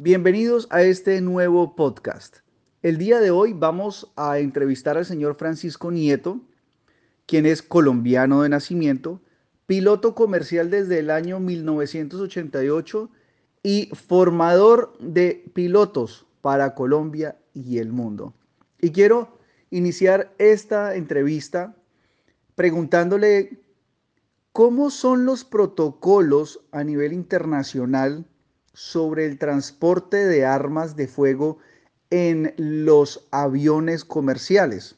Bienvenidos a este nuevo podcast. El día de hoy vamos a entrevistar al señor Francisco Nieto, quien es colombiano de nacimiento, piloto comercial desde el año 1988 y formador de pilotos para Colombia y el mundo. Y quiero iniciar esta entrevista preguntándole cómo son los protocolos a nivel internacional sobre el transporte de armas de fuego en los aviones comerciales.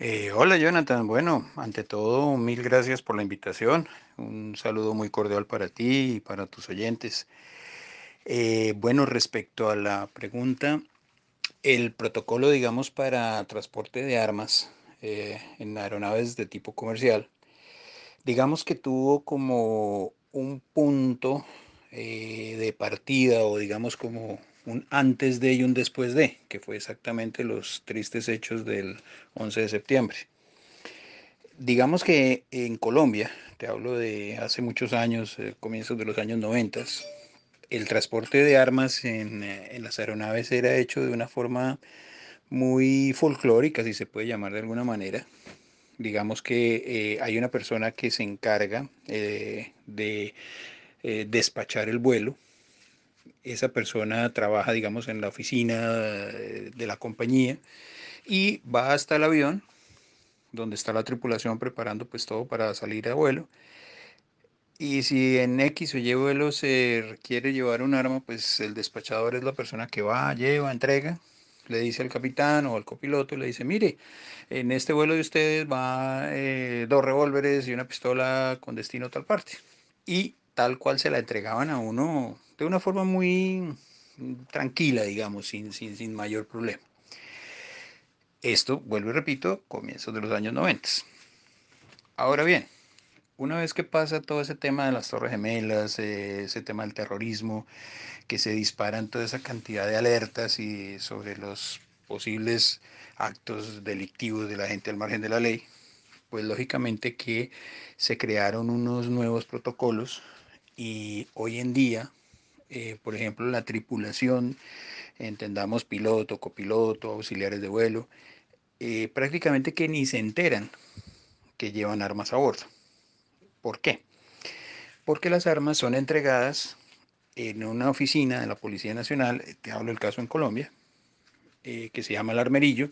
Eh, hola Jonathan, bueno, ante todo, mil gracias por la invitación. Un saludo muy cordial para ti y para tus oyentes. Eh, bueno, respecto a la pregunta, el protocolo, digamos, para transporte de armas eh, en aeronaves de tipo comercial, digamos que tuvo como un punto eh, de partida o digamos como un antes de y un después de, que fue exactamente los tristes hechos del 11 de septiembre. Digamos que en Colombia, te hablo de hace muchos años, eh, comienzos de los años 90, el transporte de armas eh, en, las aeronaves era hecho de una forma muy folclórica, si se puede llamar de alguna manera, digamos que hay una persona que se encarga de eh, despachar el vuelo. Esa persona trabaja, digamos, en la oficina eh, de la compañía y va hasta el avión, donde está la tripulación preparando pues todo para salir a vuelo. Y si en X o Y vuelo se requiere llevar un arma, pues el despachador es la persona que va, lleva, entrega, le dice al capitán o al copiloto, le dice, mire, en este vuelo de ustedes va eh, dos revólveres y una pistola con destino a tal parte. Y tal cual se la entregaban a uno de una forma muy mm, tranquila, digamos, sin, mayor problema. Esto, vuelvo y repito, comienzos de los años 90. Ahora bien, una vez que pasa todo ese tema de las Torres Gemelas, eh, ese tema del terrorismo, que se disparan toda esa cantidad de alertas y sobre los posibles actos delictivos de la gente al margen de la ley, pues lógicamente que se crearon unos nuevos protocolos y hoy en día, eh, por ejemplo, la tripulación, entendamos piloto, copiloto, auxiliares de vuelo, eh, prácticamente que ni se enteran que llevan armas a bordo. ¿Por qué? Porque las armas son entregadas en una oficina de la Policía Nacional, te hablo del caso en Colombia, eh, que se llama el armerillo,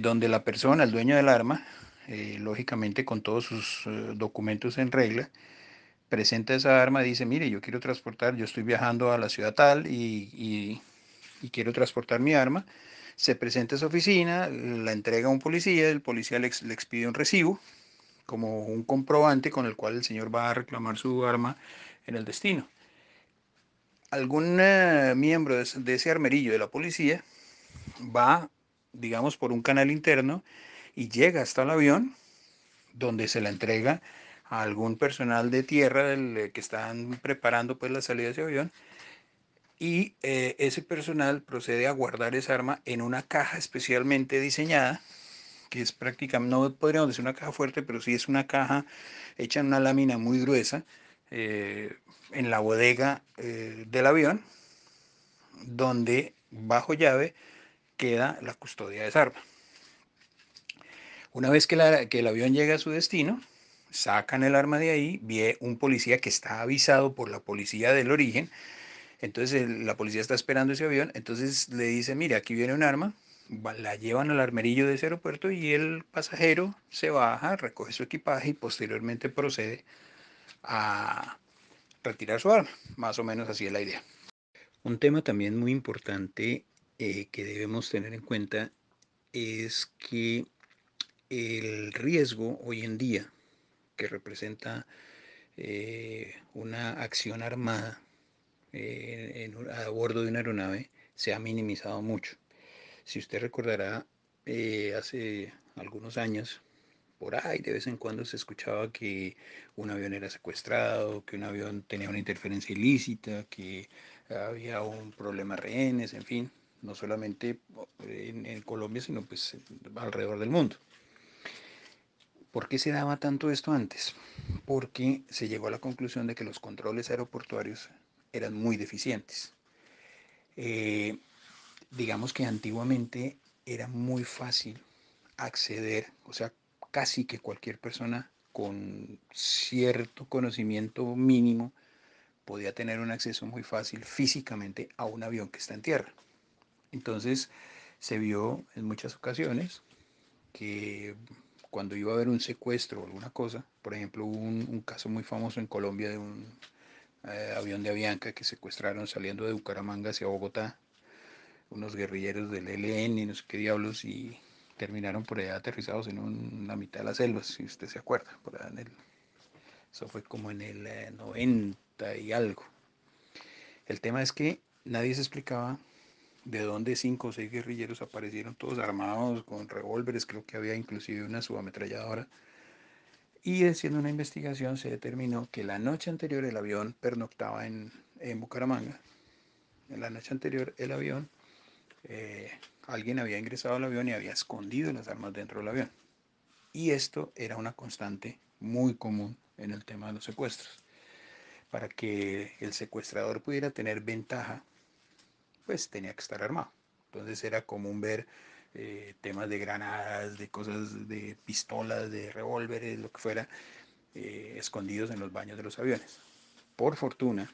donde la persona, el dueño del arma, lógicamente con todos sus documentos en regla, presenta esa arma y dice, mire, yo quiero transportar, yo estoy viajando a la ciudad tal y, y, quiero transportar mi arma, se presenta a esa oficina, la entrega a un policía, el policía le, expide un recibo como un comprobante con el cual el señor va a reclamar su arma en el destino. Algún eh, miembro de ese armerillo de la policía va, digamos, por un canal interno y llega hasta el avión donde se la entrega algún personal de tierra eh, que están preparando pues la salida de ese avión y eh, ese personal procede a guardar esa arma en una caja especialmente diseñada que es prácticamente, no podríamos decir una caja fuerte, pero sí es una caja hecha en una lámina muy gruesa eh, en la bodega del avión, donde bajo llave queda la custodia de esa arma. Una vez que el avión llega a su destino, sacan el arma de ahí, vi un policía que está avisado por la policía del origen, entonces la policía está esperando ese avión, entonces le dice, mire, aquí viene un arma, la llevan al armerillo de ese aeropuerto y el pasajero se baja, recoge su equipaje y posteriormente procede a retirar su arma, más o menos así es la idea. Un tema también muy importante eh, que debemos tener en cuenta es que el riesgo hoy en día que representa eh, una acción armada eh, a bordo de una aeronave se ha minimizado mucho. Si usted recordará, eh, hace algunos años, por ahí de vez en cuando se escuchaba que un avión era secuestrado, que un avión tenía una interferencia ilícita, que había un problema rehenes, en fin, no solamente en Colombia, sino pues alrededor del mundo. ¿Por qué se daba tanto esto antes? Porque se llegó a la conclusión de que los controles aeroportuarios eran muy deficientes. Eh, digamos que antiguamente era muy fácil acceder, o sea, casi que cualquier persona con cierto conocimiento mínimo podía tener un acceso muy fácil físicamente a un avión que está en tierra. Entonces se vio en muchas ocasiones que cuando iba a haber un secuestro o alguna cosa, por ejemplo, hubo un, caso muy famoso en Colombia de un eh, avión de Avianca que secuestraron saliendo de Bucaramanga hacia Bogotá, unos guerrilleros del ELN y no sé qué diablos, y terminaron por allá aterrizados en una mitad de la selva, si usted se acuerda, eso fue como en el 90 eh, y algo. El tema es que nadie se explicaba de donde cinco o seis guerrilleros aparecieron todos armados con revólveres, creo que había inclusive una subametralladora. Y haciendo una investigación se determinó que la noche anterior el avión pernoctaba en, en Bucaramanga. En la noche anterior el avión, eh, alguien había ingresado al avión y había escondido las armas dentro del avión. Y esto era una constante muy común en el tema de los secuestros. Para que el secuestrador pudiera tener ventaja pues tenía que estar armado. Entonces era común ver eh, temas de granadas, de cosas de pistolas, de revólveres, lo que fuera, eh, escondidos en los baños de los aviones. Por fortuna,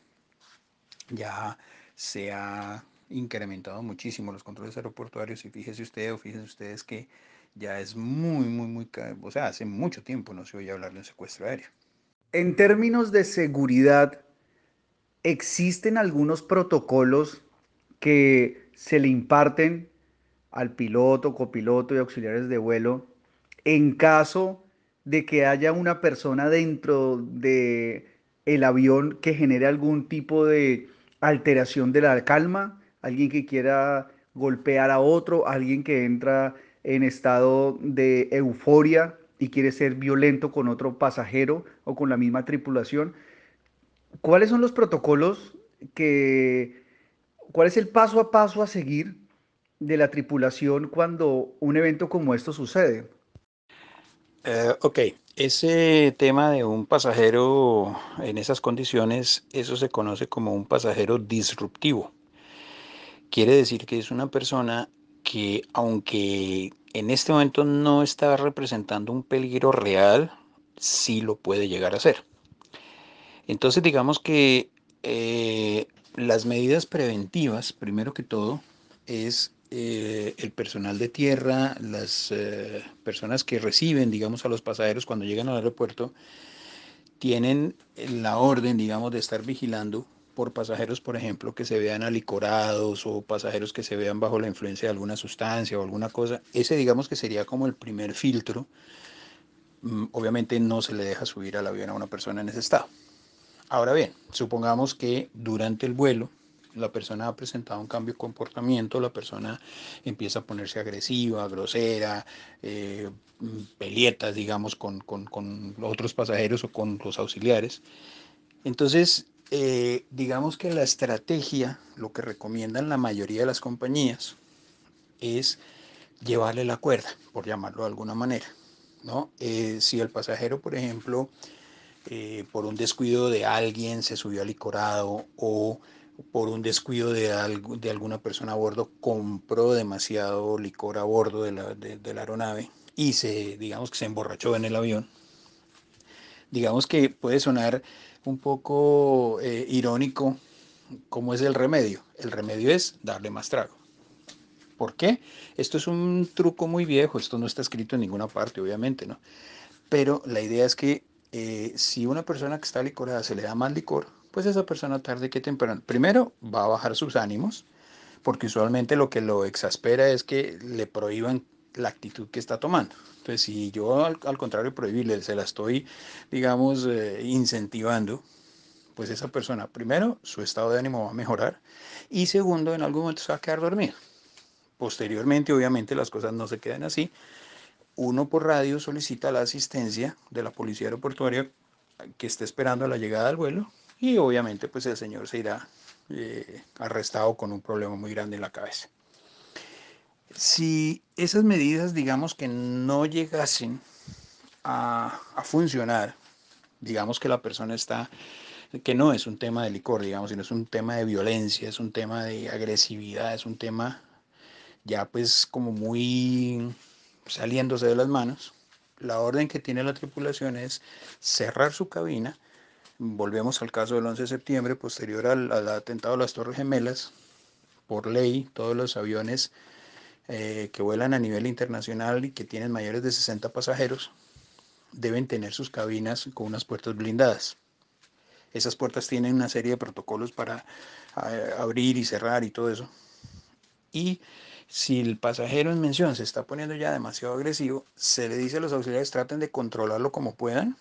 ya se ha incrementado muchísimo los controles aeroportuarios y fíjese usted o fíjense ustedes que ya es muy, muy, muy, o sea, hace mucho tiempo no se oye hablar de un secuestro aéreo. En términos de seguridad, ¿existen algunos protocolos que se le imparten al piloto, copiloto y auxiliares de vuelo en caso de que haya una persona dentro de el avión que genere algún tipo de alteración de la calma, alguien que quiera golpear a otro, alguien que entra en estado de euforia y quiere ser violento con otro pasajero o con la misma tripulación. ¿Cuáles son los protocolos que ¿Cuál es el paso a paso a seguir de la tripulación cuando un evento como esto sucede? Eh, ok, ese tema de un pasajero en esas condiciones, eso se conoce como un pasajero disruptivo. Quiere decir que es una persona que aunque en este momento no está representando un peligro real, sí lo puede llegar a ser. Entonces digamos que eh, las medidas preventivas, primero que todo, es eh, el personal de tierra, las eh, personas que reciben, digamos, a los pasajeros cuando llegan al aeropuerto, tienen la orden, digamos, de estar vigilando por pasajeros, por ejemplo, que se vean alicorados o pasajeros que se vean bajo la influencia de alguna sustancia o alguna cosa. Ese, digamos, que sería como el primer filtro. Mm, obviamente no se le deja subir al avión a una persona en ese estado. Ahora bien, supongamos que durante el vuelo la persona ha presentado un cambio de comportamiento, la persona empieza a ponerse agresiva, grosera, eh, pelietas, digamos, con, otros pasajeros o con los auxiliares. Entonces, eh, digamos que la estrategia, lo que recomiendan la mayoría de las compañías, es llevarle la cuerda, por llamarlo de alguna manera. ¿no? Eh, si el pasajero, por ejemplo, eh, por un descuido de alguien se subió al licorado o por un descuido de, de alguna persona a bordo compró demasiado licor a bordo de la, aeronave y se, digamos que se emborrachó en el avión. Digamos que puede sonar un poco eh, irónico como es el remedio. El remedio es darle más trago. ¿Por qué? Esto es un truco muy viejo, esto no está escrito en ninguna parte, obviamente, ¿no? Pero la idea es que eh, si una persona que está licorada se le da más licor, pues esa persona tarde que temprano, primero va a bajar sus ánimos, porque usualmente lo que lo exaspera es que le prohíban la actitud que está tomando. Entonces, si yo al, contrario prohibirle, se la estoy, digamos, eh, incentivando, pues esa persona, primero, su estado de ánimo va a mejorar y segundo, en algún momento se va a quedar dormida. Posteriormente, obviamente, las cosas no se quedan así uno por radio solicita la asistencia de la policía aeroportuaria que esté esperando la llegada del vuelo y obviamente pues el señor se irá eh, arrestado con un problema muy grande en la cabeza. Si esas medidas digamos que no llegasen a, a funcionar, digamos que la persona está que no es un tema de licor, digamos, sino es un tema de violencia, es un tema de agresividad, es un tema ya pues como muy saliéndose de las manos, la orden que tiene la tripulación es cerrar su cabina. Volvemos al caso del 11 de septiembre, posterior al, atentado a las Torres Gemelas. Por ley, todos los aviones eh, que vuelan a nivel internacional y que tienen mayores de 60 pasajeros deben tener sus cabinas con unas puertas blindadas. Esas puertas tienen una serie de protocolos para eh, abrir y cerrar y todo eso. Y si el pasajero en mención se está poniendo ya demasiado agresivo, se le dice a los auxiliares traten de controlarlo como puedan,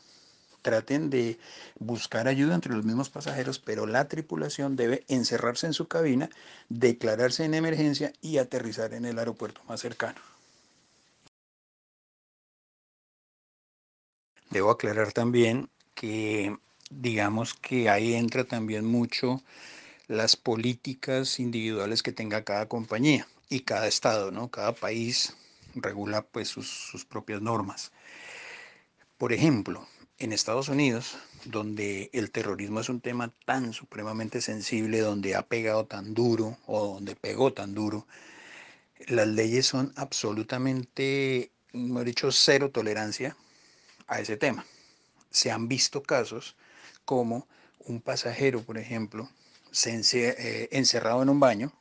traten de buscar ayuda entre los mismos pasajeros, pero la tripulación debe encerrarse en su cabina, declararse en emergencia y aterrizar en el aeropuerto más cercano. Debo aclarar también que digamos que ahí entra también mucho las políticas individuales que tenga cada compañía y cada estado, ¿no? Cada país regula pues sus, sus propias normas. Por ejemplo, en Estados Unidos, donde el terrorismo es un tema tan supremamente sensible, donde ha pegado tan duro o donde pegó tan duro, las leyes son absolutamente, no he dicho, cero tolerancia a ese tema. Se han visto casos como un pasajero, por ejemplo, eh, encerrado en un baño,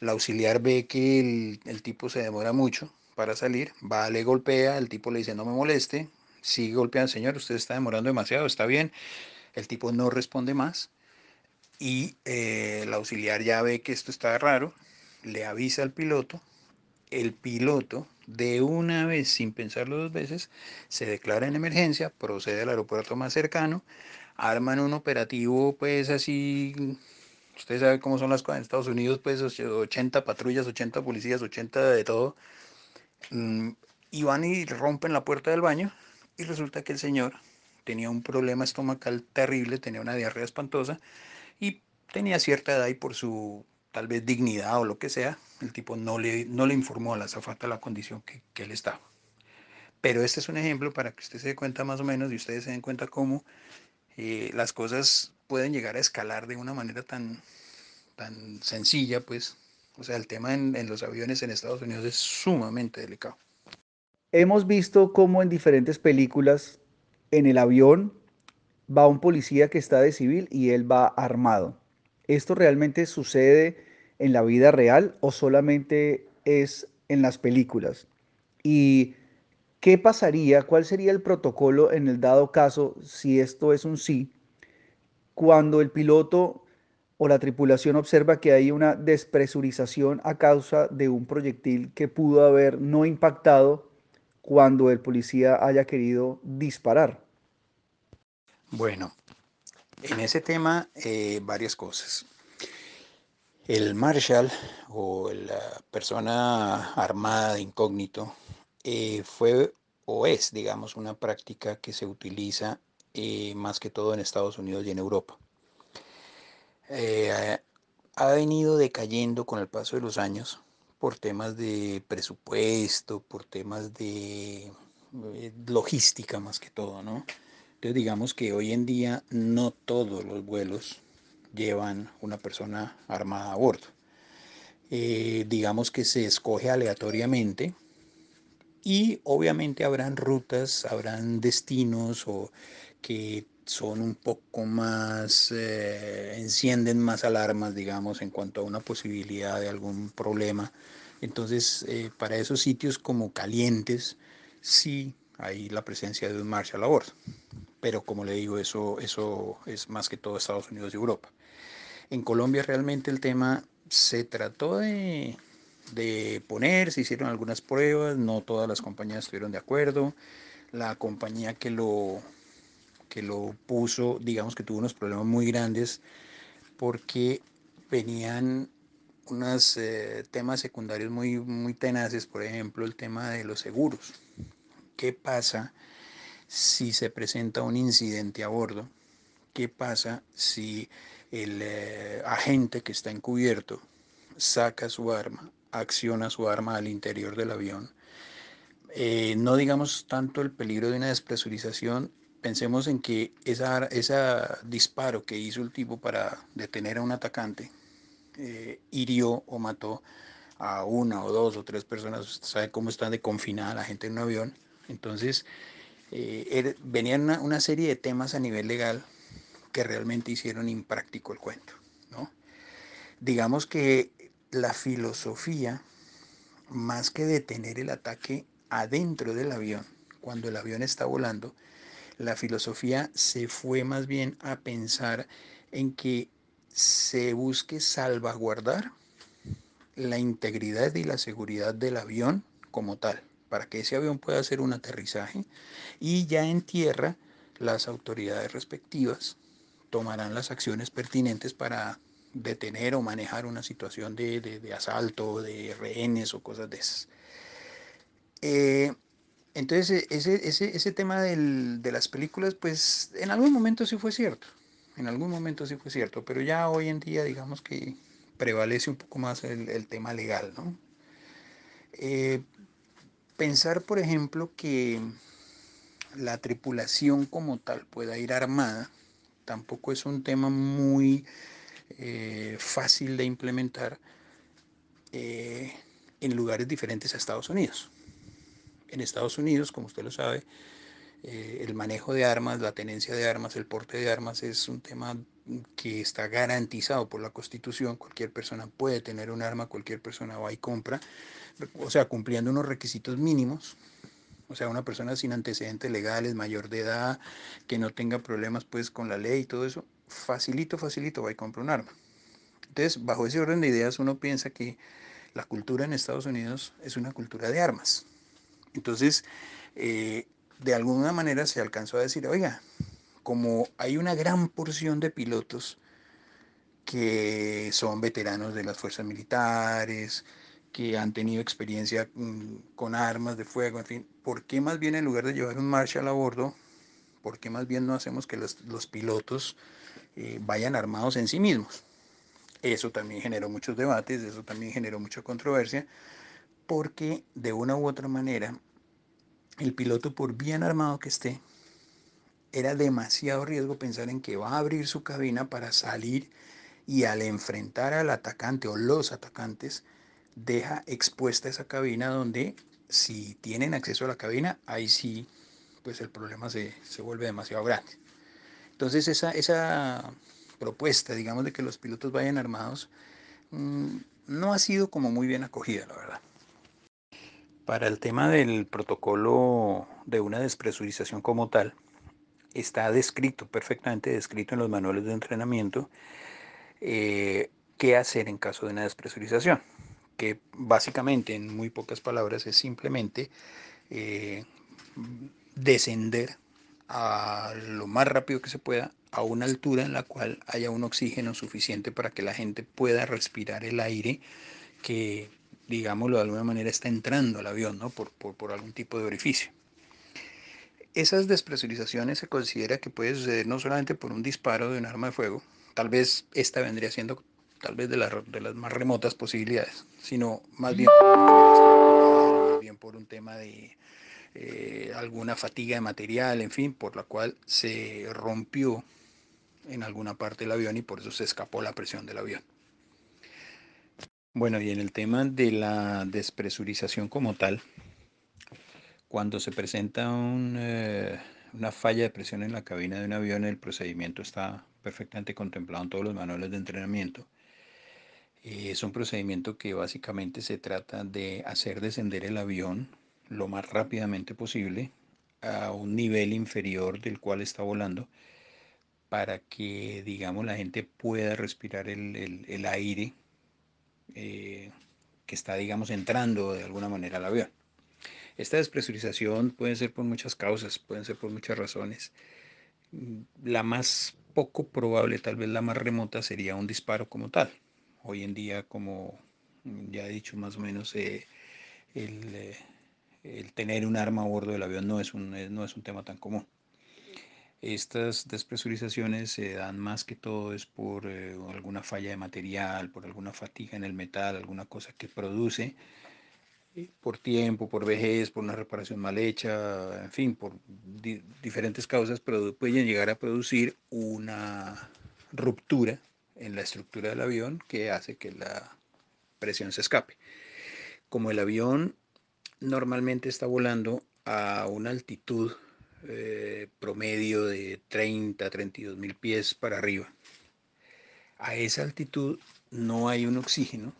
la auxiliar ve que el, tipo se demora mucho para salir, va, le golpea, el tipo le dice no me moleste, sigue golpeando, señor, usted está demorando demasiado, está bien, el tipo no responde más y eh, el auxiliar ya ve que esto está raro, le avisa al piloto, el piloto de una vez, sin pensarlo dos veces, se declara en emergencia, procede al aeropuerto más cercano, arman un operativo pues así Ustedes saben cómo son las cosas en Estados Unidos, pues 80 patrullas, 80 policías, 80 de todo. Mm, y van y rompen la puerta del baño y resulta que el señor tenía un problema estomacal terrible, tenía una diarrea espantosa y tenía cierta edad y por su tal vez dignidad o lo que sea, el tipo no le, no le informó a la azafata la condición que, que él estaba. Pero este es un ejemplo para que usted se dé cuenta más o menos y ustedes se den cuenta cómo eh, las cosas pueden llegar a escalar de una manera tan, tan sencilla, pues. O sea, el tema en, en los aviones en Estados Unidos es sumamente delicado. Hemos visto cómo en diferentes películas, en el avión, va un policía que está de civil y él va armado. ¿Esto realmente sucede en la vida real o solamente es en las películas? ¿Y qué pasaría, cuál sería el protocolo en el dado caso si esto es un sí cuando el piloto o la tripulación observa que hay una despresurización a causa de un proyectil que pudo haber no impactado cuando el policía haya querido disparar. Bueno, en ese tema eh, varias cosas. El marshal o la persona armada de incógnito eh, fue o es, digamos, una práctica que se utiliza más que todo en Estados Unidos y en Europa. Eh, ha venido decayendo con el paso de los años por temas de presupuesto, por temas de eh, logística más que todo, ¿no? Entonces digamos que hoy en día no todos los vuelos llevan una persona armada a bordo. Eh, digamos que se escoge aleatoriamente y obviamente habrán rutas, habrán destinos o que son un poco más, eh, encienden más alarmas, digamos, en cuanto a una posibilidad de algún problema. Entonces, eh, para esos sitios como calientes, sí hay la presencia de un Marshall labor. Pero como le digo, eso, eso es más que todo Estados Unidos y Europa. En Colombia realmente el tema se trató de, de poner, se hicieron algunas pruebas, no todas las compañías estuvieron de acuerdo. La compañía que lo que lo puso, digamos que tuvo unos problemas muy grandes porque venían unos eh, temas secundarios muy, muy tenaces, por ejemplo, el tema de los seguros. ¿Qué pasa si se presenta un incidente a bordo? ¿Qué pasa si el eh, agente que está encubierto saca su arma, acciona su arma al interior del avión? Eh, no digamos tanto el peligro de una despresurización, pensemos en que ese disparo que hizo el tipo para detener a un atacante eh, hirió o mató a una o dos o tres personas. sabe cómo está de confinada la gente en un avión. Entonces, eh, er, venían una, una, serie de temas a nivel legal que realmente hicieron impráctico el cuento. ¿no? Digamos que la filosofía, más que detener el ataque adentro del avión, cuando el avión está volando, la filosofía se fue más bien a pensar en que se busque salvaguardar la integridad y la seguridad del avión como tal, para que ese avión pueda hacer un aterrizaje y ya en tierra las autoridades respectivas tomarán las acciones pertinentes para detener o manejar una situación de, asalto, de rehenes o cosas de esas. Eh, entonces, ese, tema de las películas, pues en algún momento sí fue cierto, en algún momento sí fue cierto, pero ya hoy en día digamos que prevalece un poco más el, tema legal, ¿no? Eh, pensar, por ejemplo, que la tripulación como tal pueda ir armada, tampoco es un tema muy eh, fácil de implementar eh, en lugares diferentes a Estados Unidos en Estados Unidos, como usted lo sabe, eh, el manejo de armas, la tenencia de armas, el porte de armas es un tema que está garantizado por la Constitución. Cualquier persona puede tener un arma, cualquier persona va y compra, o sea, cumpliendo unos requisitos mínimos. O sea, una persona sin antecedentes legales, mayor de edad, que no tenga problemas pues con la ley y todo eso, facilito, facilito va y compra un arma. Entonces, bajo ese orden de ideas, uno piensa que la cultura en Estados Unidos es una cultura de armas. Entonces, eh, de alguna manera se alcanzó a decir, oiga, como hay una gran porción de pilotos que son veteranos de las fuerzas militares, que han tenido experiencia mm, con armas de fuego, en fin, ¿por qué más bien en lugar de llevar un Marshall a bordo, por qué más bien no hacemos que los, pilotos eh, vayan armados en sí mismos? Eso también generó muchos debates, eso también generó mucha controversia, porque de una u otra manera el piloto, por bien armado que esté, era demasiado riesgo pensar en que va a abrir su cabina para salir y al enfrentar al atacante o los atacantes, deja expuesta esa cabina donde si tienen acceso a la cabina, ahí sí, pues el problema se, vuelve demasiado grande. Entonces esa, esa, propuesta, digamos, de que los pilotos vayan armados, mm, no ha sido como muy bien acogida, la verdad. Para el tema del protocolo de una despresurización como tal, está descrito, perfectamente descrito en los manuales de entrenamiento, eh, qué hacer en caso de una despresurización, que básicamente, en muy pocas palabras, es simplemente eh, descender a lo más rápido que se pueda a una altura en la cual haya un oxígeno suficiente para que la gente pueda respirar el aire que digámoslo de alguna manera, está entrando al avión ¿no? por, algún tipo de orificio. Esas despresurizaciones se considera que puede suceder no solamente por un disparo de un arma de fuego, tal vez esta vendría siendo tal vez de, las más remotas posibilidades, sino más bien, bien por un tema de eh, alguna fatiga de material, en fin, por la cual se rompió en alguna parte del avión y por eso se escapó la presión del avión. Bueno, y en el tema de la despresurización como tal, cuando se presenta eh, una falla de presión en la cabina de un avión, el procedimiento está perfectamente contemplado en todos los manuales de entrenamiento. Eh, es un procedimiento que básicamente se trata de hacer descender el avión lo más rápidamente posible a un nivel inferior del cual está volando para que, digamos, la gente pueda respirar el aire eh, que está, digamos, entrando de alguna manera al avión. Esta despresurización puede ser por muchas causas, pueden ser por muchas razones. La más poco probable, tal vez la más remota, sería un disparo como tal. Hoy en día, como ya he dicho más o menos, eh, el, eh, el, tener un arma a bordo del avión no es un, no es un tema tan común. Estas despresurizaciones se dan más que todo es por eh, alguna falla de material, por alguna fatiga en el metal, alguna cosa que produce por tiempo, por vejez, por una reparación mal hecha, en fin, por diferentes causas pueden llegar a producir una ruptura en la estructura del avión que hace que la presión se escape. Como el avión normalmente está volando a una altitud eh, promedio de 30, 32 mil pies para arriba. A esa altitud no hay un oxígeno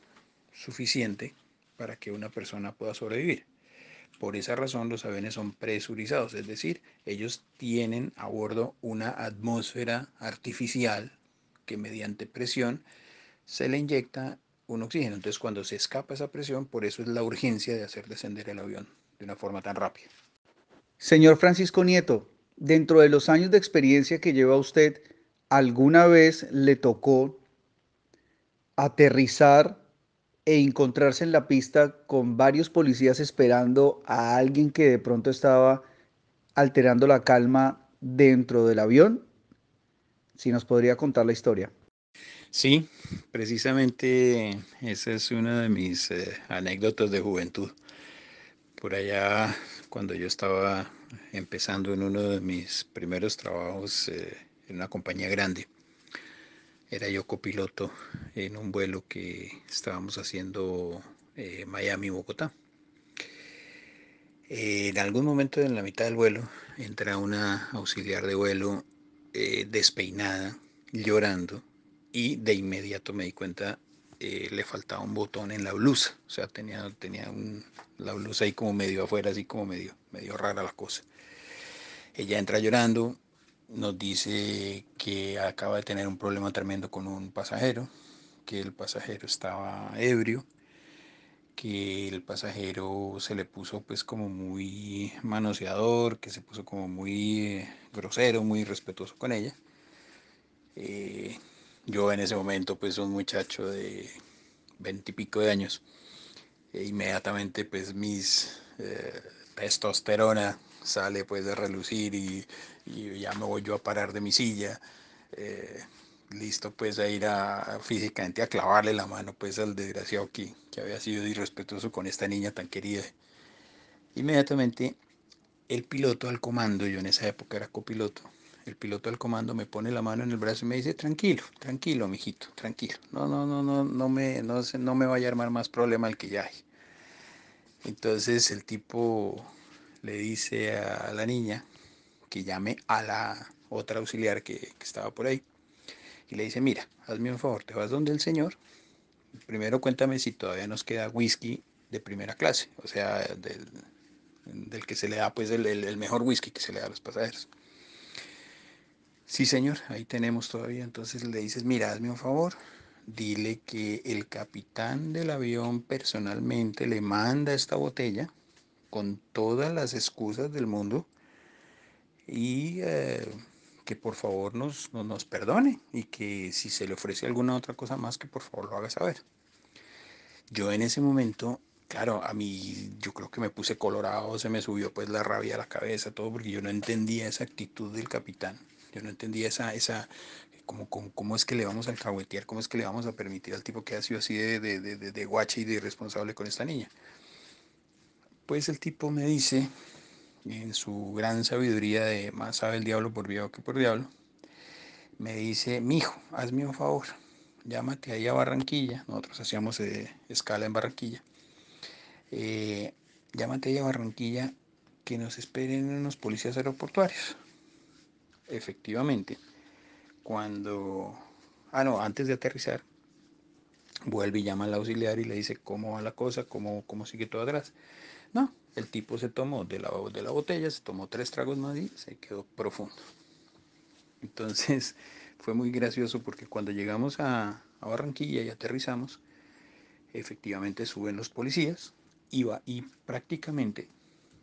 suficiente para que una persona pueda sobrevivir. Por esa razón los aviones son presurizados, es decir, ellos tienen a bordo una atmósfera artificial que mediante presión se le inyecta un oxígeno. Entonces cuando se escapa esa presión, por eso es la urgencia de hacer descender el avión de una forma tan rápida. Señor Francisco Nieto, dentro de los años de experiencia que lleva usted, ¿alguna vez le tocó aterrizar e encontrarse en la pista con varios policías esperando a alguien que de pronto estaba alterando la calma dentro del avión? Si nos podría contar la historia. Sí, precisamente esa es una de mis eh, anécdotas de juventud. Por allá cuando yo estaba empezando en uno de mis primeros trabajos eh, en una compañía grande. Era yo copiloto en un vuelo que estábamos haciendo eh, Miami-Bogotá. Eh, en algún momento en la mitad del vuelo entra una auxiliar de vuelo despeinada, llorando, y de inmediato me di cuenta eh, le faltaba un botón en la blusa, o sea, tenía, tenía la blusa ahí como medio afuera, así como medio, medio rara la cosa. Ella entra llorando, nos dice que acaba de tener un problema tremendo con un pasajero, que el pasajero estaba ebrio, que el pasajero se le puso pues como muy manoseador, que se puso como muy eh, grosero, muy respetuoso con ella. Eh, yo en ese momento, pues un muchacho de veintipico de años, e inmediatamente pues mis eh, testosterona sale pues de relucir y, ya me voy yo a parar de mi silla. Eh, listo pues a ir a, físicamente a clavarle la mano pues al desgraciado que, que había sido irrespetuoso con esta niña tan querida. Inmediatamente el piloto al comando, yo en esa época era copiloto, el piloto del comando me pone la mano en el brazo y me dice, tranquilo, tranquilo, mijito, tranquilo. No, no, no, no, no me, no, me vaya a armar más problema al que ya hay. Entonces el tipo le dice a la niña que llame a la otra auxiliar que, estaba por ahí. Y le dice, mira, hazme un favor, te vas donde el señor. Primero cuéntame si todavía nos queda whisky de primera clase, o sea, del, que se le da pues el mejor whisky que se le da a los pasajeros. Sí, señor, ahí tenemos todavía. Entonces le dices, miradme un favor, dile que el capitán del avión personalmente le manda esta botella con todas las excusas del mundo y eh, que por favor nos, nos perdone y que si se le ofrece alguna otra cosa más, que por favor lo haga saber. Yo en ese momento, claro, a mí yo creo que me puse colorado, se me subió pues la rabia a la cabeza, todo porque yo no entendía esa actitud del capitán yo no entendía esa, esa como, cómo es que le vamos a alcahuetear, cómo es que le vamos a permitir al tipo que ha sido así de, de, de, guache y de irresponsable con esta niña. Pues el tipo me dice, en su gran sabiduría de más sabe el diablo por viejo que por diablo, me dice, mijo, hazme un favor, llámate ahí a Barranquilla, nosotros hacíamos eh, escala en Barranquilla, eh, llámate ahí a Barranquilla que nos esperen unos policías aeroportuarios efectivamente, cuando, ah no, antes de aterrizar, vuelve y llama al auxiliar y le dice cómo va la cosa, cómo, cómo sigue todo atrás. No, el tipo se tomó de la, de la botella, se tomó tres tragos más y se quedó profundo. Entonces fue muy gracioso porque cuando llegamos a, Barranquilla y aterrizamos, efectivamente suben los policías iba y prácticamente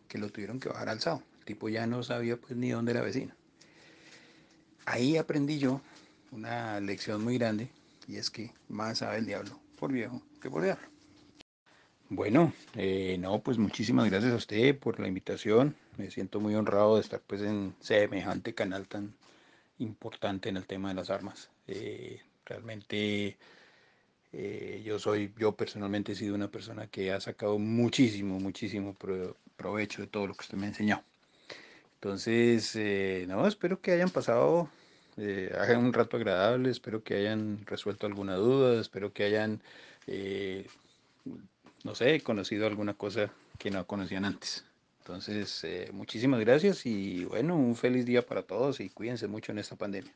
que lo tuvieron que bajar alzado. El tipo ya no sabía pues ni dónde era vecina ahí aprendí yo una lección muy grande y es que más sabe el diablo por viejo que por diablo. Bueno, eh, no, pues muchísimas gracias a usted por la invitación. Me siento muy honrado de estar pues en semejante canal tan importante en el tema de las armas. Eh, realmente eh, yo soy, yo personalmente he sido una persona que ha sacado muchísimo, muchísimo provecho de todo lo que usted me ha enseñado. Entonces, eh, no, espero que hayan pasado, eh, un rato agradable, espero que hayan resuelto alguna duda, espero que hayan, eh, no sé, conocido alguna cosa que no conocían antes. Entonces, muchísimas gracias y bueno, un feliz día para todos y cuídense mucho en esta pandemia.